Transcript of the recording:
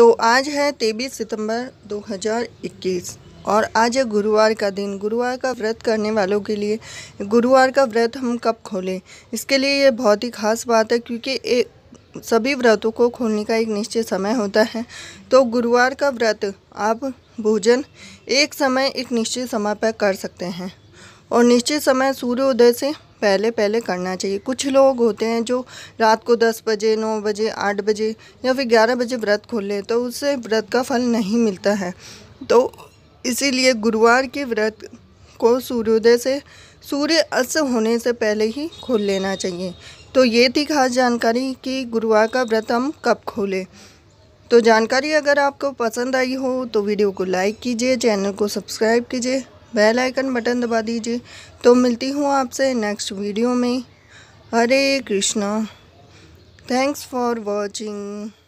तो आज है तेईस सितंबर 2021 और आज है गुरुवार का दिन गुरुवार का व्रत करने वालों के लिए गुरुवार का व्रत हम कब खोलें इसके लिए ये बहुत ही खास बात है क्योंकि एक सभी व्रतों को खोलने का एक निश्चित समय होता है तो गुरुवार का व्रत आप भोजन एक समय एक निश्चित समय पर कर सकते हैं और निश्चित समय सूर्योदय से पहले पहले करना चाहिए कुछ लोग होते हैं जो रात को दस बजे नौ बजे आठ बजे या फिर ग्यारह बजे व्रत खोल लें तो उससे व्रत का फल नहीं मिलता है तो इसीलिए गुरुवार के व्रत को सूर्योदय से सूर्य अस्त होने से पहले ही खोल लेना चाहिए तो ये थी खास जानकारी कि गुरुवार का व्रत हम कब खोलें तो जानकारी अगर आपको पसंद आई हो तो वीडियो को लाइक कीजिए चैनल को सब्सक्राइब कीजिए बेल आइकन बटन दबा दीजिए तो मिलती हूँ आपसे नेक्स्ट वीडियो में Hare Krishna thanks for watching